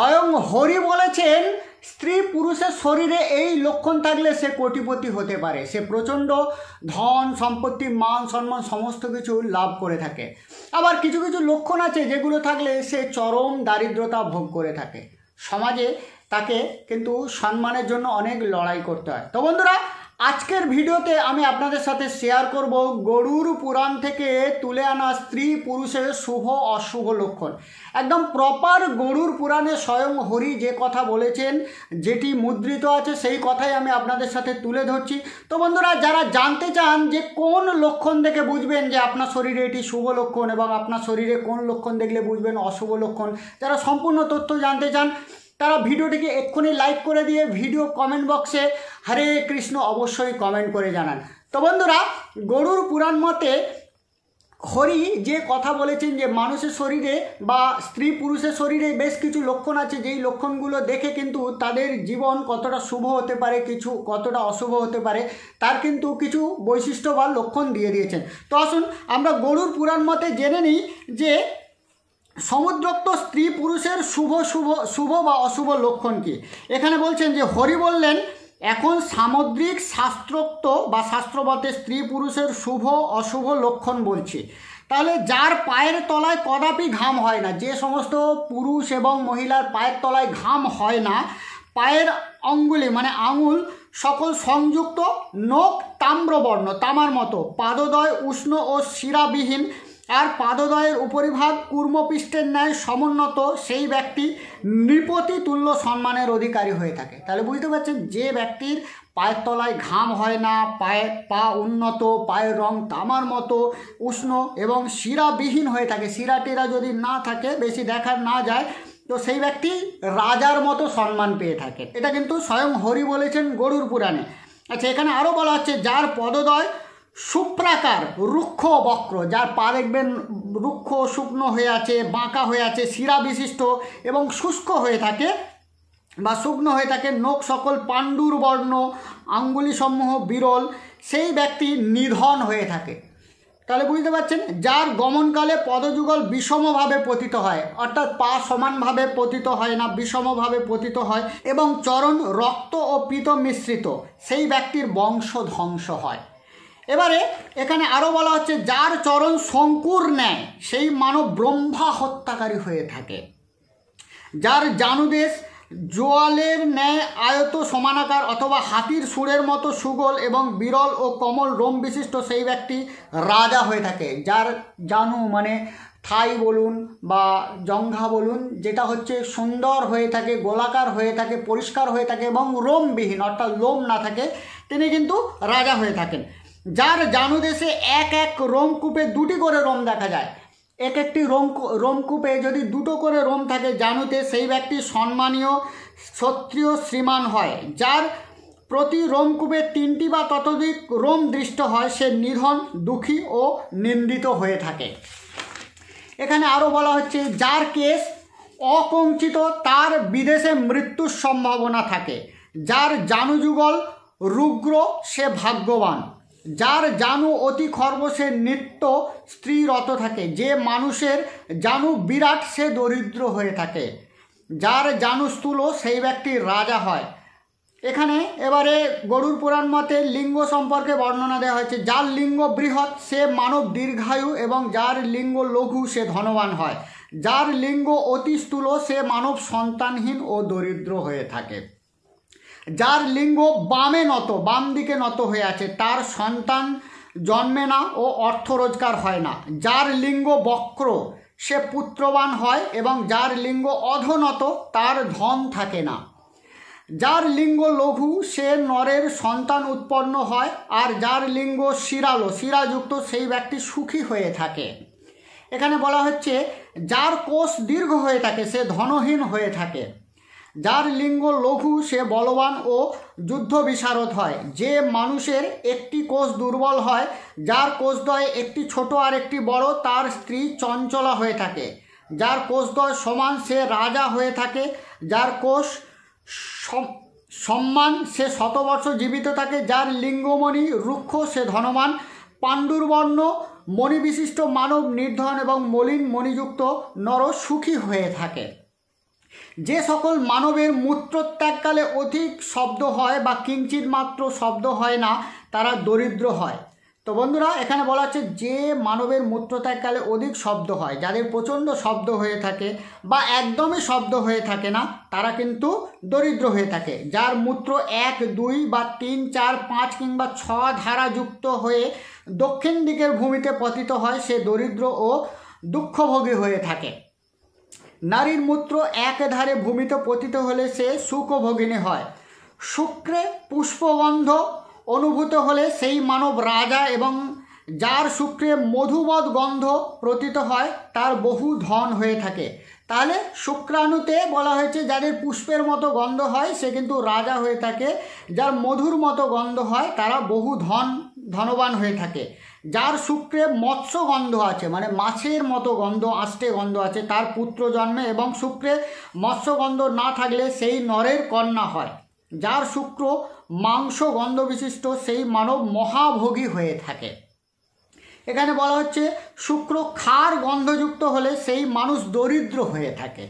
স্বয়ং হরি বলেছেন স্ত্রী পুরুষের শরীরে এই লক্ষণ থাকলে সে কোটিপতি হতে পারে সে প্রচণ্ড ধন সম্পত্তি মান সম্মান সমস্ত কিছু লাভ করে থাকে আবার কিছু কিছু লক্ষণ আছে যেগুলো থাকলে সে চরম দারিদ্রতা ভোগ করে থাকে সমাজে তাকে কিন্তু সম্মানের জন্য অনেক লড়াই করতে হয় তো বন্ধুরা আজকের ভিডিওতে আমি আপনাদের সাথে শেয়ার করব গরুর পুরাণ থেকে তুলে আনা স্ত্রী পুরুষের শুভ অশুভ লক্ষণ একদম প্রপার গরুর পুরাণে স্বয়ং হরি যে কথা বলেছেন যেটি মুদ্রিত আছে সেই কথাই আমি আপনাদের সাথে তুলে ধরছি তো বন্ধুরা যারা জানতে চান যে কোন লক্ষণ দেখে বুঝবেন যে আপনার শরীরে এটি শুভ লক্ষণ এবং আপনার শরীরে কোন লক্ষণ দেখলে বুঝবেন অশুভ লক্ষণ যারা সম্পূর্ণ তথ্য জানতে চান তারা ভিডিওটিকে এক্ষুনি লাইক করে দিয়ে ভিডিও কমেন্ট বক্সে হরে কৃষ্ণ অবশ্যই কমেন্ট করে জানান তো বন্ধুরা গরুর পুরাণ মতে হরি যে কথা বলেছেন যে মানুষের শরীরে বা স্ত্রী পুরুষের শরীরে বেশ কিছু লক্ষণ আছে যেই লক্ষণগুলো দেখে কিন্তু তাদের জীবন কতটা শুভ হতে পারে কিছু কতটা অশুভ হতে পারে তার কিন্তু কিছু বৈশিষ্ট্য বা লক্ষণ দিয়ে দিয়েছেন তো আসুন আমরা গরুর পুরাণ মতে জেনে নিই যে সমুদ্রক্ত স্ত্রী পুরুষের শুভ শুভ শুভ বা অশুভ লক্ষণ কি এখানে বলছেন যে হরি বললেন এখন সামুদ্রিক শাস্ত্রোক্ত বা শাস্ত্রবতে স্ত্রী পুরুষের শুভ অশুভ লক্ষণ বলছে তাহলে যার পায়ের তলায় কদাপি ঘাম হয় না যে সমস্ত পুরুষ এবং মহিলার পায়ের তলায় ঘাম হয় না পায়ের অঙ্গুলি মানে আঙুল সকল সংযুক্ত নখ তাম্রবর্ণ তামার মতো পাদদয় উষ্ণ ও শিরাবিহীন আর পাদদয়ের উপরিভাগ কূর্মপৃষ্ঠের ন্যায় সমুন্নত সেই ব্যক্তি নৃপতি তুল্য সম্মানের অধিকারী হয়ে থাকে তাহলে বুঝতে পারছেন যে ব্যক্তির পায়ের তলায় ঘাম হয় না পায়ে পা উন্নত পায়ের রং তামার মতো উষ্ণ এবং শিরাবিহীন হয়ে থাকে শিরা টিরা যদি না থাকে বেশি দেখার না যায় তো সেই ব্যক্তি রাজার মতো সম্মান পেয়ে থাকে এটা কিন্তু স্বয়ং হরি বলেছেন গরুর পুরাণে আচ্ছা এখানে আরও বলা হচ্ছে যার পদদয় সুপ্রাকার রুক্ষ বক্র যার পা দেখবেন রুক্ষ শুকনো হয়ে আছে বাঁকা হয়ে আছে শিরা বিশিষ্ট এবং শুষ্ক হয়ে থাকে বা শুকনো হয়ে থাকে নখ সকল পাণ্ডুর বর্ণ আঙ্গুলি সমূহ বিরল সেই ব্যক্তি নিধন হয়ে থাকে তাহলে বুঝতে পারছেন যার গমনকালে পদযুগল বিষমভাবে পতিত হয় অর্থাৎ পা সমানভাবে পতিত হয় না বিষমভাবে পতিত হয় এবং চরণ রক্ত ও পিত মিশ্রিত সেই ব্যক্তির বংশ ধ্বংস হয় এবারে এখানে আরও বলা হচ্ছে যার চরণ শঙ্কুর ন্যায় সেই মানব ব্রহ্মা হত্যাকারী হয়ে থাকে যার জানুদেশ জোয়ালের ন্যায় আয়ত সমানাকার অথবা হাতির সুরের মতো সুগল এবং বিরল ও কমল রোম বিশিষ্ট সেই ব্যক্তি রাজা হয়ে থাকে যার জানু মানে থাই বলুন বা জঙ্ঘা বলুন যেটা হচ্ছে সুন্দর হয়ে থাকে গোলাকার হয়ে থাকে পরিষ্কার হয়ে থাকে এবং রোমবিহীন অর্থাৎ লোম না থাকে তিনি কিন্তু রাজা হয়ে থাকেন যার দেশে এক এক রোমকূপে দুটি করে রোম দেখা যায় এক একটি রোম রোমকূপে যদি দুটো করে রোম থাকে জানুতে সেই ব্যক্তি সম্মানীয় ক্ষত্রিয় শ্রীমান হয় যার প্রতি রোমকূপে তিনটি বা ততোধিক রোম দৃষ্ট হয় সে নিধন দুঃখী ও নিন্দিত হয়ে থাকে এখানে আরও বলা হচ্ছে যার কেস অকঞ্চিত তার বিদেশে মৃত্যুর সম্ভাবনা থাকে যার জানুযুগল রুগ্র সে ভাগ্যবান যার জানু অতি খর্বশের নিত্য স্ত্রীরত থাকে যে মানুষের জানু বিরাট সে দরিদ্র হয়ে থাকে যার জানু স্থূল সেই ব্যক্তি রাজা হয় এখানে এবারে গরুর পুরাণ মতে লিঙ্গ সম্পর্কে বর্ণনা দেওয়া হয়েছে যার লিঙ্গ বৃহৎ সে মানব দীর্ঘায়ু এবং যার লিঙ্গ লঘু সে ধনবান হয় যার লিঙ্গ অতি স্থূল সে মানব সন্তানহীন ও দরিদ্র হয়ে থাকে যার লিঙ্গ বামে নত বাম দিকে নত হয়ে আছে তার সন্তান জন্মে না ও অর্থ রোজগার হয় না যার লিঙ্গ বক্র সে পুত্রবান হয় এবং যার লিঙ্গ অধনত তার ধন থাকে না যার লিঙ্গ লঘু সে নরের সন্তান উৎপন্ন হয় আর যার লিঙ্গ শিরালো শিরাযুক্ত সেই ব্যক্তি সুখী হয়ে থাকে এখানে বলা হচ্ছে যার কোষ দীর্ঘ হয়ে থাকে সে ধনহীন হয়ে থাকে যার লিঙ্গ লঘু সে বলবান ও যুদ্ধ বিশারদ হয় যে মানুষের একটি কোষ দুর্বল হয় যার কোষদ্বয় একটি ছোট আর একটি বড় তার স্ত্রী চঞ্চলা হয়ে থাকে যার কোষদ্বয় সমান সে রাজা হয়ে থাকে যার কোষ সম্মান সে শতবর্ষ জীবিত থাকে যার লিঙ্গমণি রুক্ষ সে ধনমান পাণ্ডুরবর্ণ মণিবিশিষ্ট মানব নির্ধন এবং মলিন মণিযুক্ত নর সুখী হয়ে থাকে যে সকল মানবের মূত্রত্যাগকালে অধিক শব্দ হয় বা কিঞ্চিত মাত্র শব্দ হয় না তারা দরিদ্র হয় তো বন্ধুরা এখানে বলা হচ্ছে যে মানবের মূত্রত্যাগকালে অধিক শব্দ হয় যাদের প্রচণ্ড শব্দ হয়ে থাকে বা একদমই শব্দ হয়ে থাকে না তারা কিন্তু দরিদ্র হয়ে থাকে যার মূত্র এক দুই বা তিন চার পাঁচ কিংবা ছ ধারা যুক্ত হয়ে দক্ষিণ দিকের ভূমিতে পতিত হয় সে দরিদ্র ও দুঃখভোগী হয়ে থাকে নারীর মূত্র একধারে ভূমিতে পতিত হলে সে সুখভোগিনী হয় শুক্রে পুষ্পগন্ধ অনুভূত হলে সেই মানব রাজা এবং যার শুক্রে মধুমদ গন্ধ প্রতীত হয় তার বহু ধন হয়ে থাকে তাহলে শুক্রাণুতে বলা হয়েছে যাদের পুষ্পের মতো গন্ধ হয় সে কিন্তু রাজা হয়ে থাকে যার মধুর মতো গন্ধ হয় তারা বহু ধন ধনবান হয়ে থাকে যার শুক্রে মৎস্য গন্ধ আছে মানে মাছের মতো গন্ধ আষ্টে গন্ধ আছে তার পুত্র জন্মে এবং শুক্রে মৎস্য গন্ধ না থাকলে সেই নরের কন্যা হয় যার শুক্র মাংস গন্ধ বিশিষ্ট সেই মানব মহাভোগী হয়ে থাকে এখানে বলা হচ্ছে শুক্র খার গন্ধযুক্ত হলে সেই মানুষ দরিদ্র হয়ে থাকে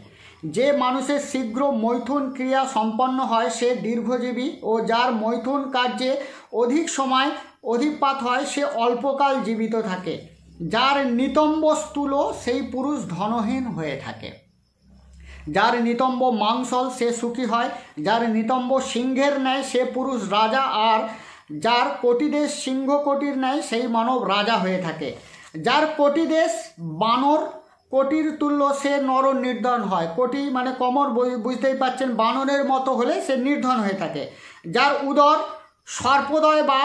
যে মানুষের শীঘ্র মৈথুন ক্রিয়া সম্পন্ন হয় সে দীর্ঘজীবী ও যার মৈথুন কার্যে অধিক সময় অধিপাত হয় সে অল্পকাল জীবিত থাকে যার নিতম্ব স্থূল সেই পুরুষ ধনহীন হয়ে থাকে যার নিতম্ব মাংসল সে সুখী হয় যার নিতম্ব সিংহের ন্যায় সে পুরুষ রাজা আর যার কোটিদেশ সিংহ কোটির ন্যায় সেই মানব রাজা হয়ে থাকে যার কোটিদেশ বানর কোটির তুল্য সে নর নির্ধন হয় কোটি মানে কমর বুঝতেই পাচ্ছেন বানরের মতো হলে সে নির্ধন হয়ে থাকে যার উদর সর্পদয় বা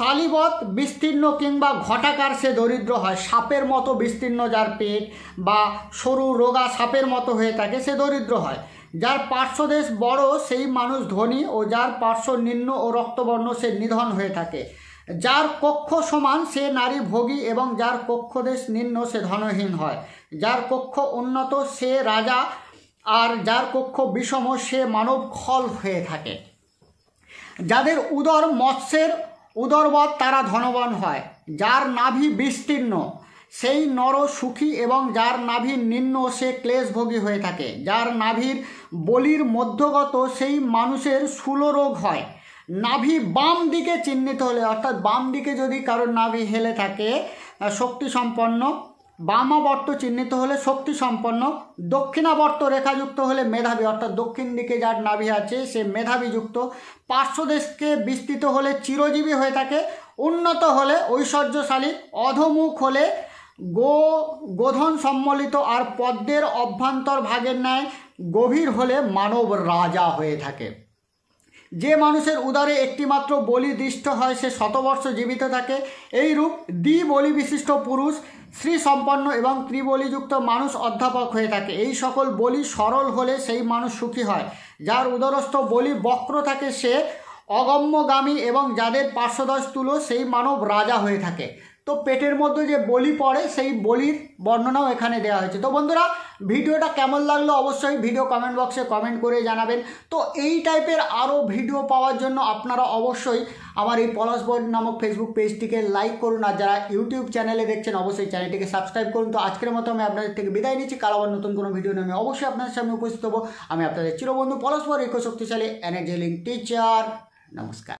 তালিবত বিস্তীর্ণ কিংবা ঘটাকার সে দরিদ্র হয় সাপের মতো বিস্তীর্ণ যার পেট বা সরু রোগা সাপের মতো হয়ে থাকে সে দরিদ্র হয় যার পার্শ্বদেশ বড় সেই মানুষ ধনী ও যার পার্শ্ব নিম্ন ও রক্তবর্ণ সে নিধন হয়ে থাকে যার কক্ষ সমান সে নারী ভোগী এবং যার কক্ষদেশ নিম্ন সে ধনহীন হয় যার কক্ষ উন্নত সে রাজা আর যার কক্ষ বিষম সে মানব খল হয়ে থাকে যাদের উদর মৎস্যের উদরবত তারা ধনবান হয় যার নাভি বিস্তীর্ণ সেই নর সুখী এবং যার নাভির নিম্ন সে ক্লেশভোগী হয়ে থাকে যার নাভির বলির মধ্যগত সেই মানুষের রোগ হয় নাভি বাম দিকে চিহ্নিত হলে অর্থাৎ বাম দিকে যদি কারোর নাভি হেলে থাকে শক্তিসম্পন্ন বামাবর্ত চিহ্নিত হলে শক্তি সম্পন্ন দক্ষিণাবর্ত রেখাযুক্ত হলে মেধাবী অর্থাৎ দক্ষিণ দিকে যার নাভি আছে সে মেধাবীযুক্ত পার্শ্বদেশকে বিস্তৃত হলে চিরজীবী হয়ে থাকে উন্নত হলে ঐশ্বর্যশালী অধমুখ হলে গো গোধন সম্মলিত আর পদ্মের অভ্যন্তর ভাগের ন্যায় গভীর হলে মানব রাজা হয়ে থাকে যে মানুষের উদারে একটিমাত্র বলি দৃষ্ট হয় সে শতবর্ষ জীবিত থাকে এই রূপ দ্বি বলি বিশিষ্ট পুরুষ শ্রী সম্পন্ন এবং ত্রিবলিযুক্ত মানুষ অধ্যাপক হয়ে থাকে এই সকল বলি সরল হলে সেই মানুষ সুখী হয় যার উদরস্থ বলি বক্র থাকে সে অগম্যগামী এবং যাদের পার্শ্বদশ তুলো সেই মানব রাজা হয়ে থাকে তো পেটের মধ্যে যে বলি পড়ে সেই বলির বর্ণনাও এখানে দেওয়া হয়েছে তো বন্ধুরা ভিডিওটা কেমন লাগলো অবশ্যই ভিডিও কমেন্ট বক্সে কমেন্ট করে জানাবেন তো এই টাইপের আরও ভিডিও পাওয়ার জন্য আপনারা অবশ্যই আমার এই পলাশ বোর্ড নামক ফেসবুক পেজটিকে লাইক করুন আর যারা ইউটিউব চ্যানেলে দেখছেন অবশ্যই চ্যানেলটিকে সাবস্ক্রাইব করুন তো আজকের মতো আমি আপনাদের থেকে বিদায় নিচ্ছি কাল আবার নতুন কোনো ভিডিও নিয়ে আমি অবশ্যই আপনাদের সামনে উপস্থিত হবো আমি আপনাদের চিরবন্ধু পলাশ বর শক্তিশালী এনার্জিলিং টিচার নমস্কার